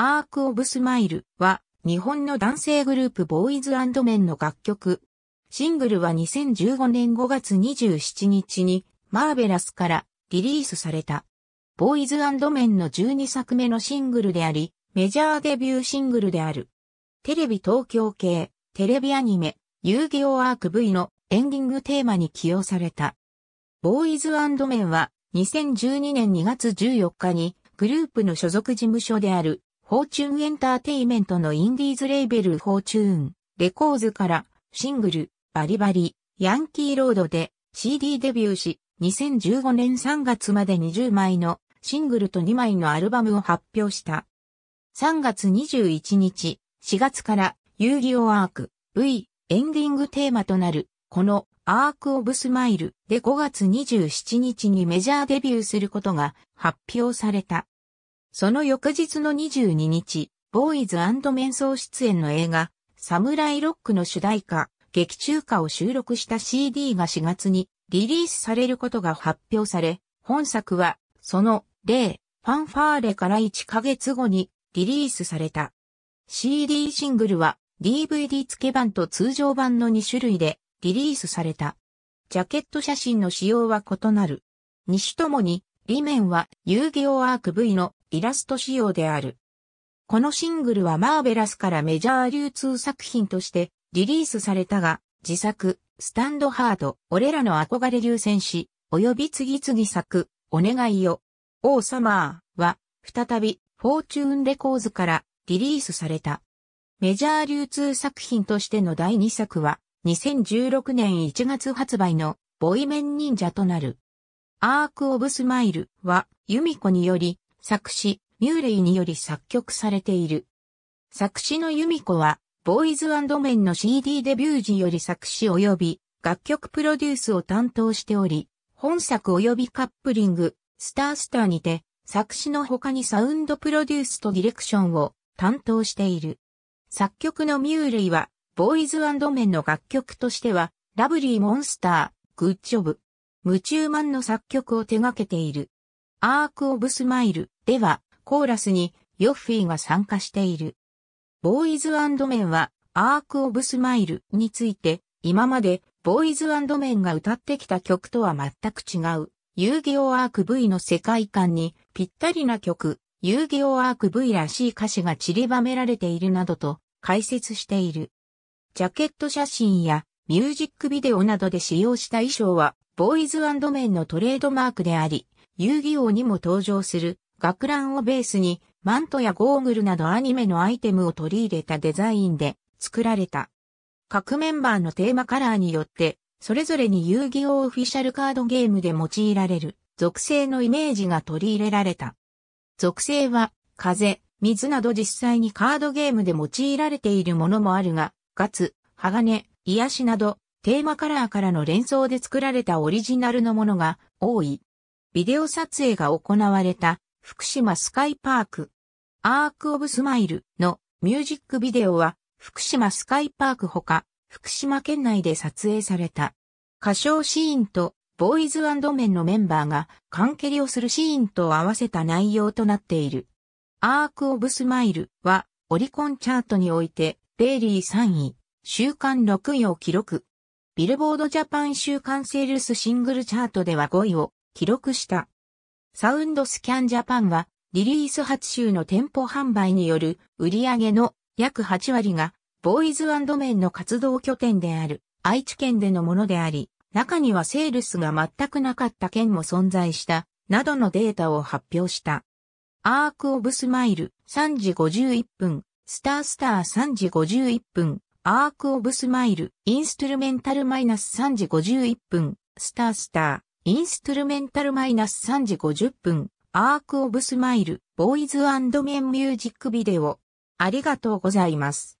アーク・オブ・スマイルは日本の男性グループボーイズメンの楽曲。シングルは2015年5月27日にマーベラスからリリースされた。ボーイズメンの12作目のシングルであり、メジャーデビューシングルである。テレビ東京系、テレビアニメ、遊戯王アーク V のエンディングテーマに起用された。ボーイズメンは2012年2月14日にグループの所属事務所であるフォーチュンエンターテイメントのインディーズレーベルフォーチューン、レコーズからシングル、バリバリ、ヤンキーロードで CD デビューし、2015年3月まで20枚のシングルと2枚のアルバムを発表した。3月21日、4月から遊戯王アーク V エンディングテーマとなる、このアークオブスマイルで5月27日にメジャーデビューすることが発表された。その翌日の22日、ボーイズメンソー出演の映画、サムライロックの主題歌、劇中歌を収録した CD が4月にリリースされることが発表され、本作は、その、例、ファンファーレから1ヶ月後にリリースされた。CD シングルは DVD 付け版と通常版の2種類でリリースされた。ジャケット写真の仕様は異なる。2種ともに、理面は遊戯王アーク V のイラスト仕様である。このシングルはマーベラスからメジャー流通作品としてリリースされたが、自作、スタンドハード、俺らの憧れ流戦士、及び次々作、お願いよ、王様は、再び、フォーチューンレコーズからリリースされた。メジャー流通作品としての第2作は、2016年1月発売の、ボイメン忍者となる。アーク・オブ・スマイルは、ユミコにより、作詞、ミューレイにより作曲されている。作詞の由美子は、ボーイズメンの CD デビュー時より作詞及び楽曲プロデュースを担当しており、本作及びカップリング、スタースターにて、作詞の他にサウンドプロデュースとディレクションを担当している。作曲のミューレイは、ボーイズメンの楽曲としては、ラブリーモンスター、グッジョブ、夢中マンの作曲を手掛けている。アーク・オブ・スマイル、では、コーラスにヨッフィーが参加している。ボーイズメンは、アーク・オブ・スマイルについて、今までボーイズメンが歌ってきた曲とは全く違う、遊戯王アーク V の世界観にぴったりな曲、遊戯王アーク V らしい歌詞が散りばめられているなどと解説している。ジャケット写真やミュージックビデオなどで使用した衣装は、ボーイズメンのトレードマークであり、遊戯王にも登場する学ランをベースに、マントやゴーグルなどアニメのアイテムを取り入れたデザインで作られた。各メンバーのテーマカラーによって、それぞれに遊戯王オフィシャルカードゲームで用いられる属性のイメージが取り入れられた。属性は、風、水など実際にカードゲームで用いられているものもあるが、ガツ、鋼、癒しなど、テーマカラーからの連想で作られたオリジナルのものが多い。ビデオ撮影が行われた福島スカイパーク、アークオブスマイルのミュージックビデオは、福島スカイパークほか、福島県内で撮影された。歌唱シーンと、ボーイズメンのメンバーが、関係をするシーンと合わせた内容となっている。アークオブスマイルは、オリコンチャートにおいて、デイリー3位、週間6位を記録。ビルボードジャパン週間セールスシングルチャートでは5位を記録した。サウンドスキャンジャパンは、リリース初週の店舗販売による売り上げの約8割が、ボーイズメンの活動拠点である愛知県でのものであり、中にはセールスが全くなかった県も存在した、などのデータを発表した。アーク・オブ・スマイル3時51分、スター・スター3時51分、アーク・オブ・スマイル、インストゥルメンタルマイナス3時51分、スター・スター。インストゥルメンタルマイナス3時50分、アークオブスマイル、ボーイズメンミュージックビデオ。ありがとうございます。